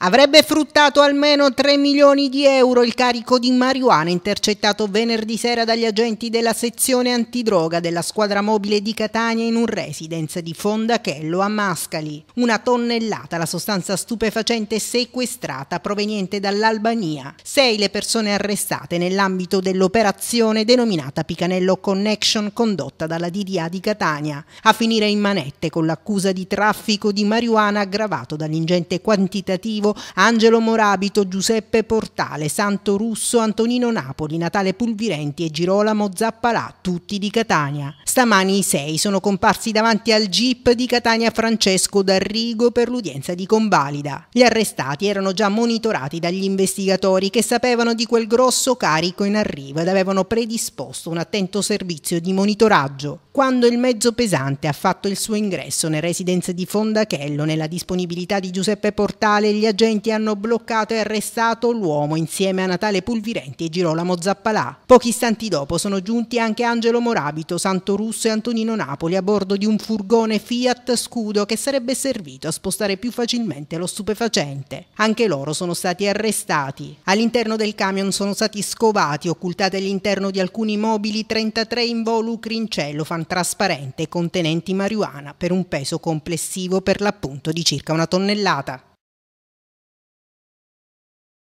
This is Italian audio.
Avrebbe fruttato almeno 3 milioni di euro il carico di marijuana intercettato venerdì sera dagli agenti della sezione antidroga della squadra mobile di Catania in un residence di Fondachello a Mascali. Una tonnellata la sostanza stupefacente sequestrata proveniente dall'Albania. Sei le persone arrestate nell'ambito dell'operazione denominata Picanello Connection condotta dalla DDA di Catania, a finire in manette con l'accusa di traffico di marijuana aggravato dall'ingente quantitativo Calvo, Angelo Morabito, Giuseppe Portale, Santo Russo, Antonino Napoli, Natale Pulvirenti e Girolamo Zappalà, tutti di Catania. Stamani i sei sono comparsi davanti al jeep di Catania Francesco D'Arrigo per l'udienza di convalida. Gli arrestati erano già monitorati dagli investigatori che sapevano di quel grosso carico in arrivo ed avevano predisposto un attento servizio di monitoraggio. Quando il mezzo pesante ha fatto il suo ingresso nelle residenza di Fondachello, nella disponibilità di Giuseppe Portale, gli agenti hanno bloccato e arrestato l'uomo insieme a Natale Pulvirenti e Girolamo Zappalà. Pochi istanti dopo sono giunti anche Angelo Morabito, Santo Russo Russo e Antonino Napoli a bordo di un furgone Fiat Scudo che sarebbe servito a spostare più facilmente lo stupefacente. Anche loro sono stati arrestati. All'interno del camion sono stati scovati, occultati all'interno di alcuni mobili 33 involucri in cellofan trasparente contenenti marijuana per un peso complessivo per l'appunto di circa una tonnellata.